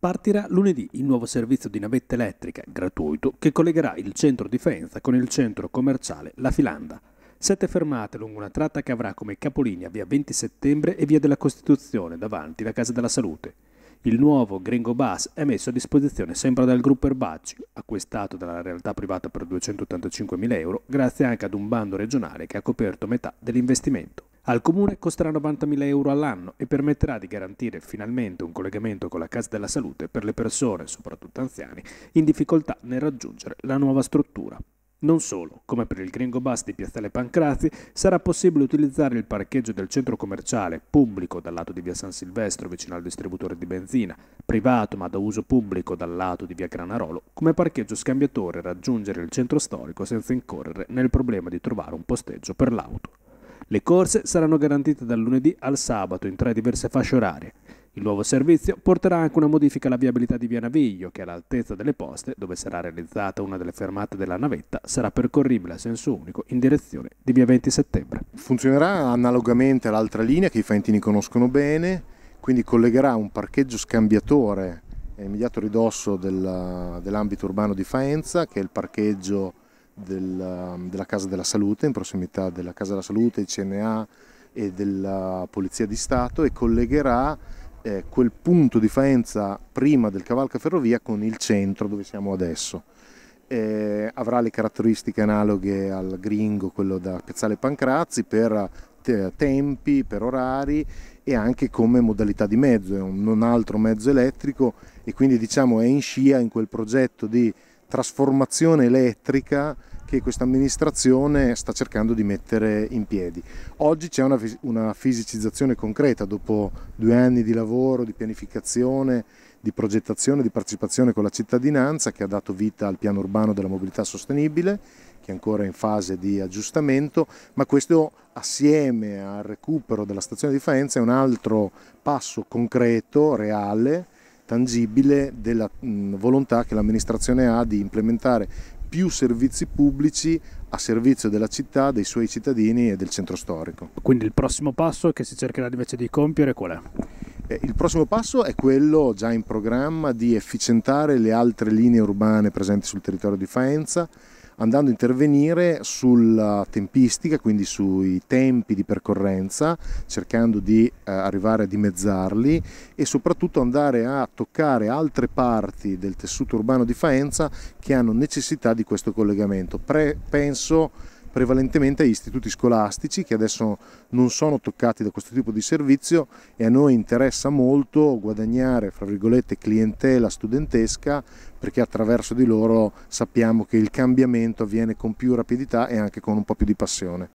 Partirà lunedì il nuovo servizio di navetta elettrica gratuito che collegherà il centro di Faenza con il centro commerciale La Filanda. Sette fermate lungo una tratta che avrà come capolinea via 20 settembre e via della Costituzione davanti la Casa della Salute. Il nuovo Gringo Bus è messo a disposizione sempre dal gruppo Erbacci, acquistato dalla realtà privata per 285.000 euro grazie anche ad un bando regionale che ha coperto metà dell'investimento. Al comune costerà 90.000 euro all'anno e permetterà di garantire finalmente un collegamento con la Casa della Salute per le persone, soprattutto anziani, in difficoltà nel raggiungere la nuova struttura. Non solo, come per il Gringo Bus di Piazzale Pancrazi, sarà possibile utilizzare il parcheggio del centro commerciale pubblico dal lato di Via San Silvestro vicino al distributore di benzina, privato ma da uso pubblico dal lato di Via Granarolo, come parcheggio scambiatore e raggiungere il centro storico senza incorrere nel problema di trovare un posteggio per l'auto. Le corse saranno garantite dal lunedì al sabato in tre diverse fasce orarie. Il nuovo servizio porterà anche una modifica alla viabilità di via Naviglio, che all'altezza delle poste, dove sarà realizzata una delle fermate della navetta, sarà percorribile a senso unico in direzione di via 20 settembre. Funzionerà analogamente all'altra linea che i faentini conoscono bene, quindi collegherà un parcheggio scambiatore immediato ridosso dell'ambito urbano di Faenza, che è il parcheggio della, um, della Casa della Salute, in prossimità della Casa della Salute, il CNA e della Polizia di Stato e collegherà eh, quel punto di Faenza prima del Cavalca Ferrovia con il centro dove siamo adesso. Eh, avrà le caratteristiche analoghe al gringo, quello da Piazzale Pancrazzi, per te tempi, per orari e anche come modalità di mezzo, è un non altro mezzo elettrico e quindi diciamo è in scia in quel progetto di trasformazione elettrica che questa amministrazione sta cercando di mettere in piedi. Oggi c'è una, una fisicizzazione concreta dopo due anni di lavoro, di pianificazione, di progettazione, di partecipazione con la cittadinanza che ha dato vita al piano urbano della mobilità sostenibile che è ancora in fase di aggiustamento, ma questo assieme al recupero della stazione di Faenza è un altro passo concreto, reale, tangibile della volontà che l'amministrazione ha di implementare più servizi pubblici a servizio della città, dei suoi cittadini e del centro storico. Quindi il prossimo passo che si cercherà invece di compiere qual è? Eh, il prossimo passo è quello già in programma di efficientare le altre linee urbane presenti sul territorio di Faenza andando a intervenire sulla tempistica, quindi sui tempi di percorrenza, cercando di eh, arrivare a dimezzarli e soprattutto andare a toccare altre parti del tessuto urbano di Faenza che hanno necessità di questo collegamento. Pre penso prevalentemente agli istituti scolastici che adesso non sono toccati da questo tipo di servizio e a noi interessa molto guadagnare fra virgolette clientela studentesca perché attraverso di loro sappiamo che il cambiamento avviene con più rapidità e anche con un po' più di passione.